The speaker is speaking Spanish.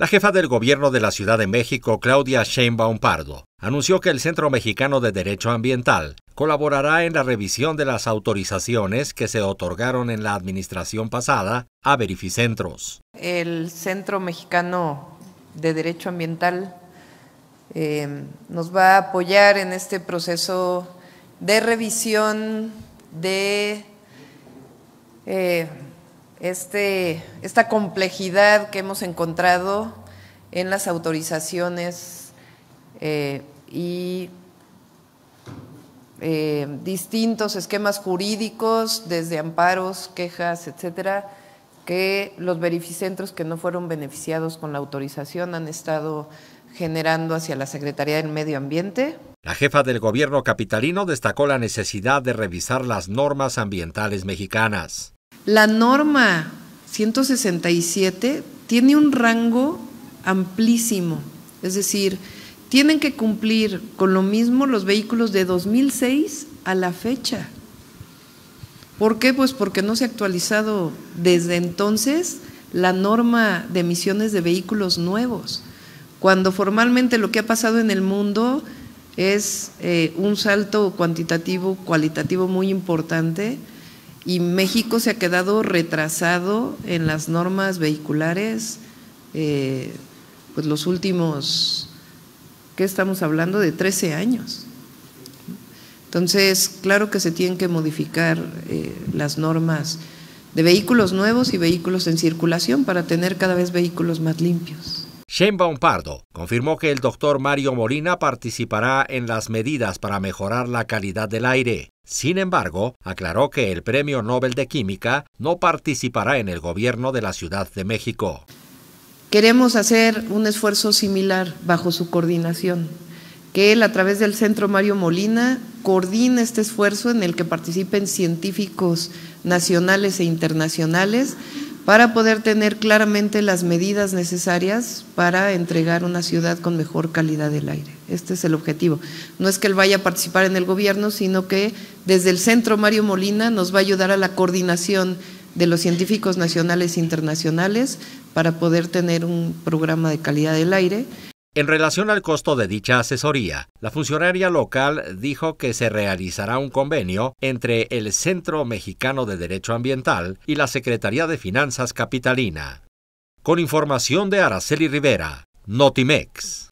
La jefa del gobierno de la Ciudad de México, Claudia Sheinbaum Pardo, anunció que el Centro Mexicano de Derecho Ambiental colaborará en la revisión de las autorizaciones que se otorgaron en la administración pasada a verificentros. El Centro Mexicano de Derecho Ambiental eh, nos va a apoyar en este proceso de revisión de eh, este, esta complejidad que hemos encontrado en las autorizaciones eh, y eh, distintos esquemas jurídicos, desde amparos, quejas, etcétera, que los verificentros que no fueron beneficiados con la autorización han estado generando hacia la Secretaría del Medio Ambiente. La jefa del gobierno capitalino destacó la necesidad de revisar las normas ambientales mexicanas. La norma 167 tiene un rango amplísimo, es decir, tienen que cumplir con lo mismo los vehículos de 2006 a la fecha. ¿Por qué? Pues porque no se ha actualizado desde entonces la norma de emisiones de vehículos nuevos, cuando formalmente lo que ha pasado en el mundo es eh, un salto cuantitativo, cualitativo muy importante y México se ha quedado retrasado en las normas vehiculares, eh, pues los últimos, ¿qué estamos hablando? De 13 años. Entonces, claro que se tienen que modificar eh, las normas de vehículos nuevos y vehículos en circulación para tener cada vez vehículos más limpios. Sheinbaum Pardo confirmó que el doctor Mario Molina participará en las medidas para mejorar la calidad del aire. Sin embargo, aclaró que el Premio Nobel de Química no participará en el gobierno de la Ciudad de México. Queremos hacer un esfuerzo similar bajo su coordinación, que él a través del Centro Mario Molina coordine este esfuerzo en el que participen científicos nacionales e internacionales para poder tener claramente las medidas necesarias para entregar una ciudad con mejor calidad del aire. Este es el objetivo. No es que él vaya a participar en el gobierno, sino que desde el centro Mario Molina nos va a ayudar a la coordinación de los científicos nacionales e internacionales para poder tener un programa de calidad del aire. En relación al costo de dicha asesoría, la funcionaria local dijo que se realizará un convenio entre el Centro Mexicano de Derecho Ambiental y la Secretaría de Finanzas Capitalina. Con información de Araceli Rivera, Notimex.